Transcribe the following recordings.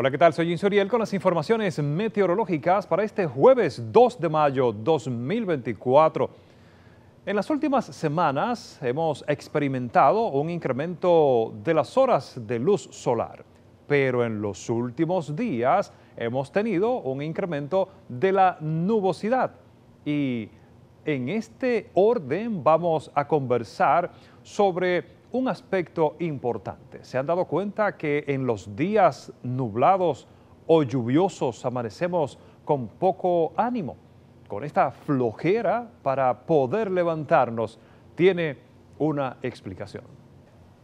Hola, ¿qué tal? Soy Soriel con las informaciones meteorológicas para este jueves 2 de mayo 2024. En las últimas semanas hemos experimentado un incremento de las horas de luz solar, pero en los últimos días hemos tenido un incremento de la nubosidad y en este orden vamos a conversar sobre un aspecto importante. Se han dado cuenta que en los días nublados o lluviosos amanecemos con poco ánimo, con esta flojera para poder levantarnos. Tiene una explicación.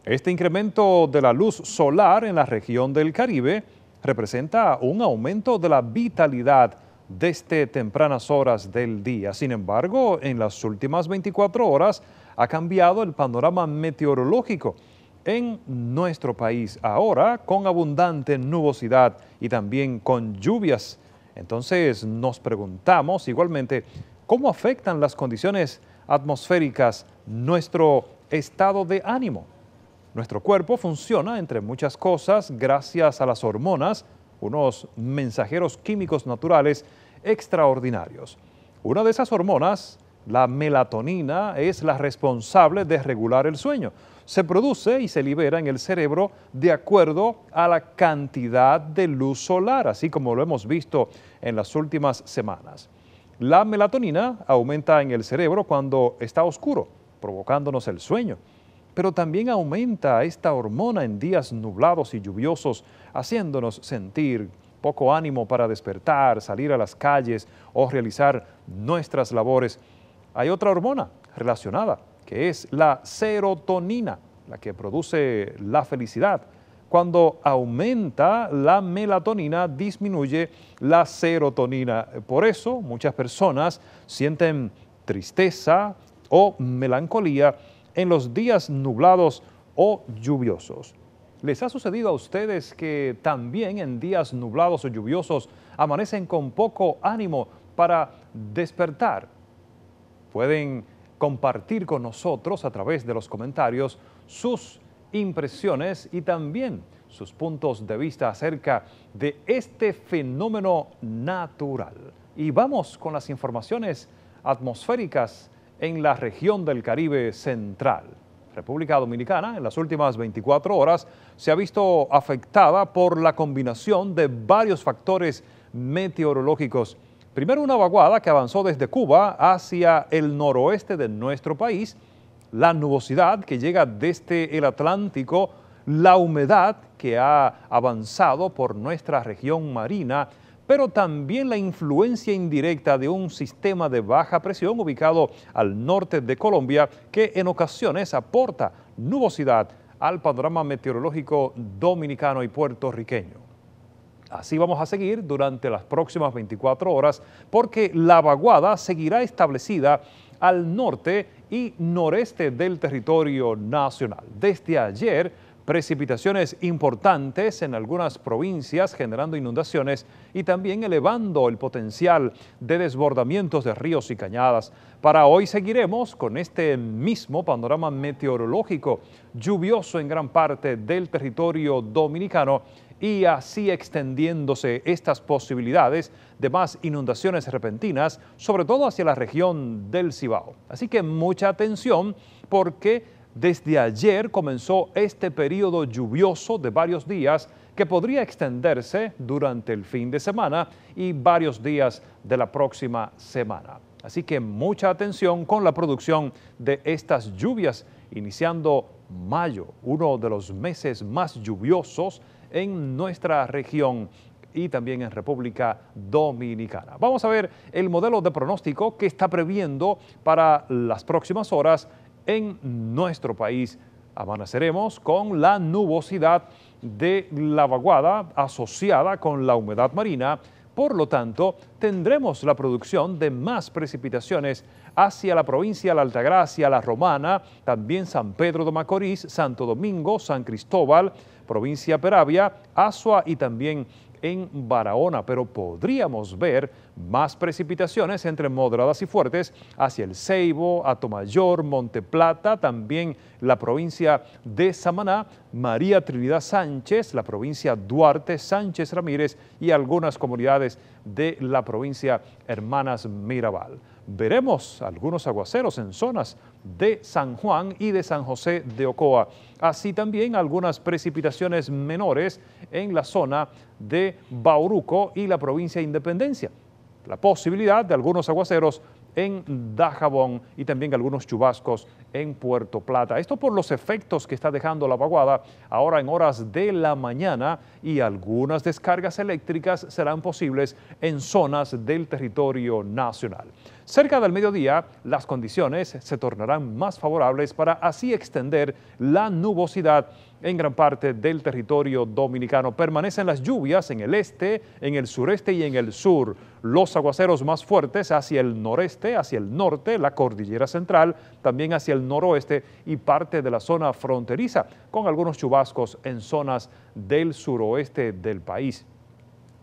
Este incremento de la luz solar en la región del Caribe representa un aumento de la vitalidad desde este tempranas horas del día. Sin embargo, en las últimas 24 horas ha cambiado el panorama meteorológico en nuestro país ahora con abundante nubosidad y también con lluvias. Entonces nos preguntamos igualmente cómo afectan las condiciones atmosféricas nuestro estado de ánimo. Nuestro cuerpo funciona, entre muchas cosas, gracias a las hormonas unos mensajeros químicos naturales extraordinarios. Una de esas hormonas, la melatonina, es la responsable de regular el sueño. Se produce y se libera en el cerebro de acuerdo a la cantidad de luz solar, así como lo hemos visto en las últimas semanas. La melatonina aumenta en el cerebro cuando está oscuro, provocándonos el sueño pero también aumenta esta hormona en días nublados y lluviosos, haciéndonos sentir poco ánimo para despertar, salir a las calles o realizar nuestras labores. Hay otra hormona relacionada, que es la serotonina, la que produce la felicidad. Cuando aumenta la melatonina, disminuye la serotonina. Por eso muchas personas sienten tristeza o melancolía en los días nublados o lluviosos. ¿Les ha sucedido a ustedes que también en días nublados o lluviosos amanecen con poco ánimo para despertar? Pueden compartir con nosotros a través de los comentarios sus impresiones y también sus puntos de vista acerca de este fenómeno natural. Y vamos con las informaciones atmosféricas en la región del Caribe Central. República Dominicana en las últimas 24 horas se ha visto afectada por la combinación de varios factores meteorológicos. Primero una vaguada que avanzó desde Cuba hacia el noroeste de nuestro país, la nubosidad que llega desde el Atlántico, la humedad que ha avanzado por nuestra región marina, pero también la influencia indirecta de un sistema de baja presión ubicado al norte de Colombia que en ocasiones aporta nubosidad al panorama meteorológico dominicano y puertorriqueño. Así vamos a seguir durante las próximas 24 horas porque la vaguada seguirá establecida al norte y noreste del territorio nacional. Desde ayer, precipitaciones importantes en algunas provincias generando inundaciones y también elevando el potencial de desbordamientos de ríos y cañadas. Para hoy seguiremos con este mismo panorama meteorológico lluvioso en gran parte del territorio dominicano y así extendiéndose estas posibilidades de más inundaciones repentinas, sobre todo hacia la región del Cibao. Así que mucha atención porque desde ayer comenzó este periodo lluvioso de varios días que podría extenderse durante el fin de semana y varios días de la próxima semana. Así que mucha atención con la producción de estas lluvias, iniciando mayo, uno de los meses más lluviosos en nuestra región y también en República Dominicana. Vamos a ver el modelo de pronóstico que está previendo para las próximas horas en nuestro país. Amaneceremos con la nubosidad de la vaguada asociada con la humedad marina, por lo tanto tendremos la producción de más precipitaciones hacia la provincia de la Altagracia, la Romana, también San Pedro de Macorís, Santo Domingo, San Cristóbal, provincia Peravia, Asua y también en Barahona, pero podríamos ver más precipitaciones entre moderadas y fuertes hacia el Ceibo, Atomayor, Plata, también la provincia de Samaná, María Trinidad Sánchez, la provincia Duarte, Sánchez Ramírez y algunas comunidades de la provincia Hermanas Mirabal veremos algunos aguaceros en zonas de San Juan y de San José de Ocoa, así también algunas precipitaciones menores en la zona de Bauruco y la provincia de Independencia. La posibilidad de algunos aguaceros en Dajabón y también algunos chubascos en Puerto Plata. Esto por los efectos que está dejando la vaguada ahora en horas de la mañana y algunas descargas eléctricas serán posibles en zonas del territorio nacional. Cerca del mediodía, las condiciones se tornarán más favorables para así extender la nubosidad en gran parte del territorio dominicano. Permanecen las lluvias en el este, en el sureste y en el sur. Los aguaceros más fuertes hacia el noreste, hacia el norte, la cordillera central, también hacia el noroeste y parte de la zona fronteriza, con algunos chubascos en zonas del suroeste del país.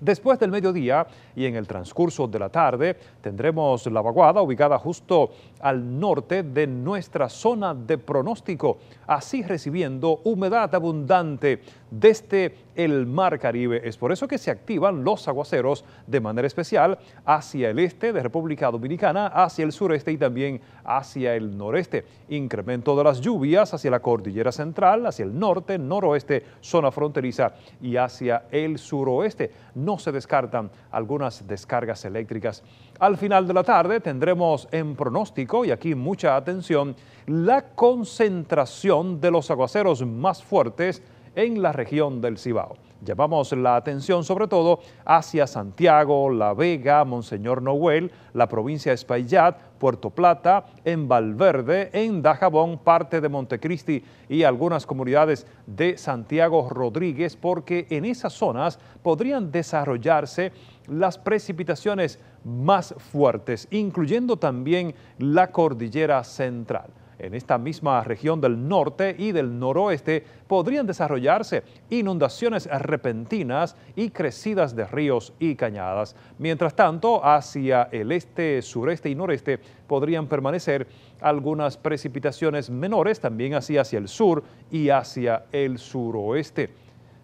Después del mediodía y en el transcurso de la tarde tendremos la vaguada ubicada justo al norte de nuestra zona de pronóstico, así recibiendo humedad abundante desde el Mar Caribe. Es por eso que se activan los aguaceros de manera especial hacia el este de República Dominicana, hacia el sureste y también hacia el noreste. Incremento de las lluvias hacia la cordillera central, hacia el norte, noroeste, zona fronteriza y hacia el suroeste. No se descartan algunas descargas eléctricas al final de la tarde tendremos en pronóstico, y aquí mucha atención, la concentración de los aguaceros más fuertes en la región del Cibao. Llamamos la atención sobre todo hacia Santiago, La Vega, Monseñor Noel, la provincia de Espaillat, Puerto Plata, en Valverde, en Dajabón, parte de Montecristi y algunas comunidades de Santiago Rodríguez, porque en esas zonas podrían desarrollarse las precipitaciones más fuertes, incluyendo también la cordillera central en esta misma región del norte y del noroeste podrían desarrollarse inundaciones repentinas y crecidas de ríos y cañadas. Mientras tanto, hacia el este, sureste y noreste podrían permanecer algunas precipitaciones menores, también hacia el sur y hacia el suroeste.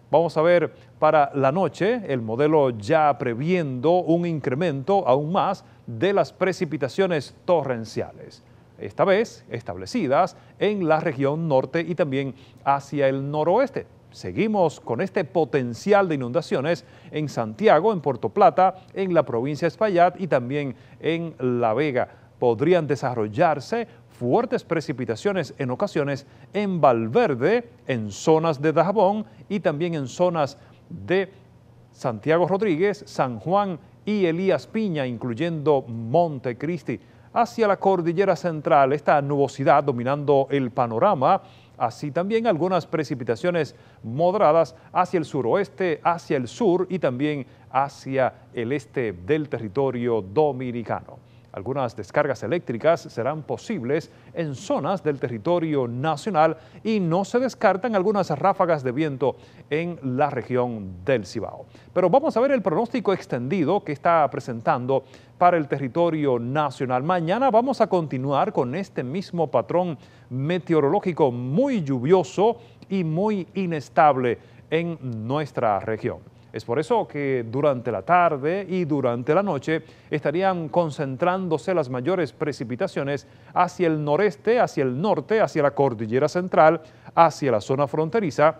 Vamos a ver para la noche el modelo ya previendo un incremento aún más de las precipitaciones torrenciales esta vez establecidas en la región norte y también hacia el noroeste. Seguimos con este potencial de inundaciones en Santiago, en Puerto Plata, en la provincia de Espaillat y también en La Vega. Podrían desarrollarse fuertes precipitaciones en ocasiones en Valverde, en zonas de Dajabón y también en zonas de Santiago Rodríguez, San Juan y Elías Piña, incluyendo Montecristi hacia la cordillera central. Esta nubosidad dominando el panorama, así también algunas precipitaciones moderadas hacia el suroeste, hacia el sur y también hacia el este del territorio dominicano. Algunas descargas eléctricas serán posibles en zonas del territorio nacional y no se descartan algunas ráfagas de viento en la región del Cibao. Pero vamos a ver el pronóstico extendido que está presentando para el territorio nacional. Mañana vamos a continuar con este mismo patrón meteorológico muy lluvioso y muy inestable en nuestra región. Es por eso que durante la tarde y durante la noche estarían concentrándose las mayores precipitaciones hacia el noreste, hacia el norte, hacia la cordillera central, hacia la zona fronteriza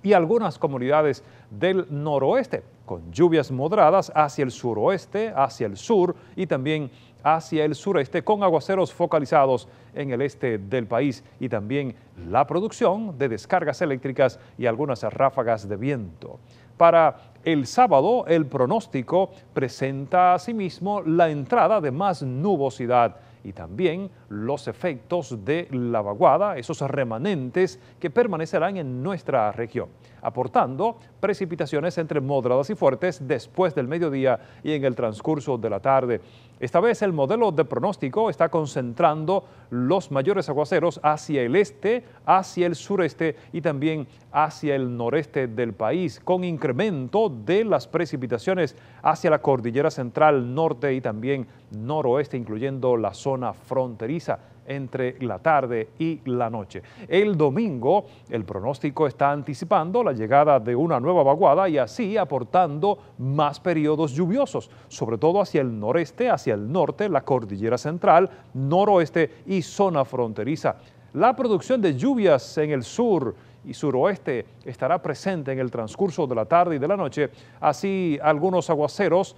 y algunas comunidades del noroeste, con lluvias moderadas hacia el suroeste, hacia el sur y también hacia el sureste, con aguaceros focalizados en el este del país y también la producción de descargas eléctricas y algunas ráfagas de viento. Para el sábado, el pronóstico presenta asimismo la entrada de más nubosidad y también los efectos de la vaguada, esos remanentes que permanecerán en nuestra región, aportando precipitaciones entre moderadas y fuertes después del mediodía y en el transcurso de la tarde. Esta vez el modelo de pronóstico está concentrando los mayores aguaceros hacia el este, hacia el sureste y también hacia el noreste del país, con incremento de las precipitaciones hacia la cordillera central norte y también noroeste, incluyendo la zona fronteriza entre la tarde y la noche. El domingo el pronóstico está anticipando la llegada de una nueva vaguada y así aportando más periodos lluviosos, sobre todo hacia el noreste, hacia el norte, la cordillera central, noroeste y zona fronteriza. La producción de lluvias en el sur y suroeste estará presente en el transcurso de la tarde y de la noche, así algunos aguaceros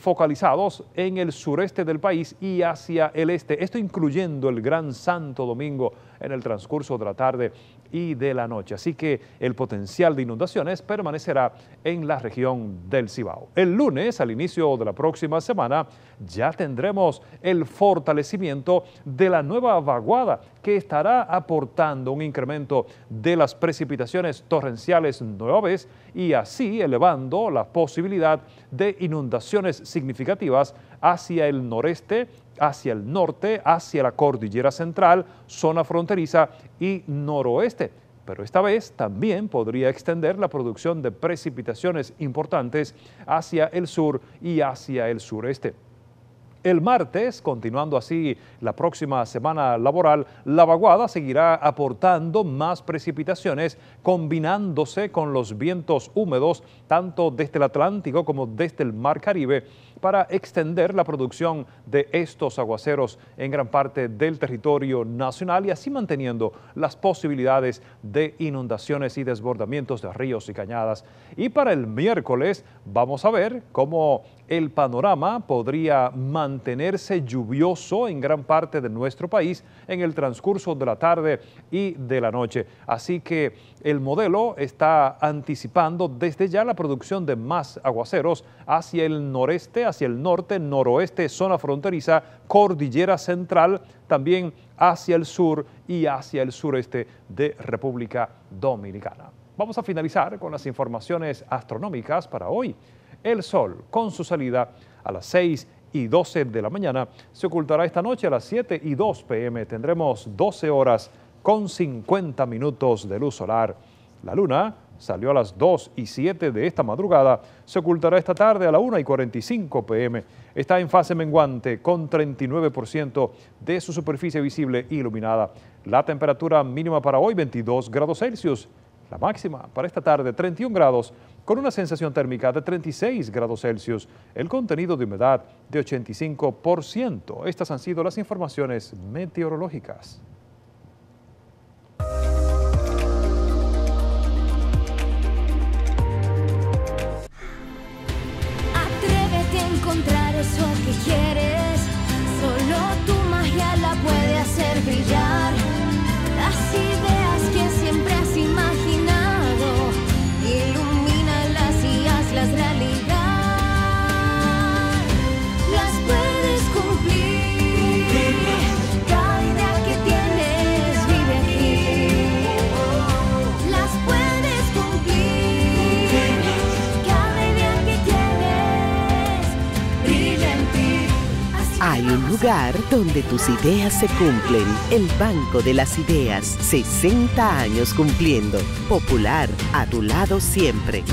focalizados en el sureste del país y hacia el este, esto incluyendo el Gran Santo Domingo en el transcurso de la tarde y de la noche. Así que el potencial de inundaciones permanecerá en la región del Cibao. El lunes, al inicio de la próxima semana, ya tendremos el fortalecimiento de la nueva vaguada que estará aportando un incremento de las precipitaciones torrenciales nueva y así elevando la posibilidad de inundaciones significativas hacia el noreste, hacia el norte, hacia la cordillera central, zona fronteriza y noroeste pero esta vez también podría extender la producción de precipitaciones importantes hacia el sur y hacia el sureste. El martes, continuando así la próxima semana laboral, la vaguada seguirá aportando más precipitaciones, combinándose con los vientos húmedos tanto desde el Atlántico como desde el Mar Caribe para extender la producción de estos aguaceros en gran parte del territorio nacional y así manteniendo las posibilidades de inundaciones y desbordamientos de ríos y cañadas. Y para el miércoles vamos a ver cómo el panorama podría mantenerse lluvioso en gran parte de nuestro país en el transcurso de la tarde y de la noche. Así que el modelo está anticipando desde ya la producción de más aguaceros hacia el noreste, hacia el norte, noroeste, zona fronteriza, cordillera central, también hacia el sur y hacia el sureste de República Dominicana. Vamos a finalizar con las informaciones astronómicas para hoy. El sol, con su salida a las 6 y 12 de la mañana, se ocultará esta noche a las 7 y 2 pm. Tendremos 12 horas con 50 minutos de luz solar. La luna salió a las 2 y 7 de esta madrugada, se ocultará esta tarde a las 1 y 45 pm. Está en fase menguante con 39% de su superficie visible iluminada. La temperatura mínima para hoy 22 grados Celsius la máxima para esta tarde 31 grados con una sensación térmica de 36 grados Celsius, el contenido de humedad de 85%. Estas han sido las informaciones meteorológicas. donde tus ideas se cumplen. El Banco de las Ideas, 60 años cumpliendo. Popular, a tu lado siempre.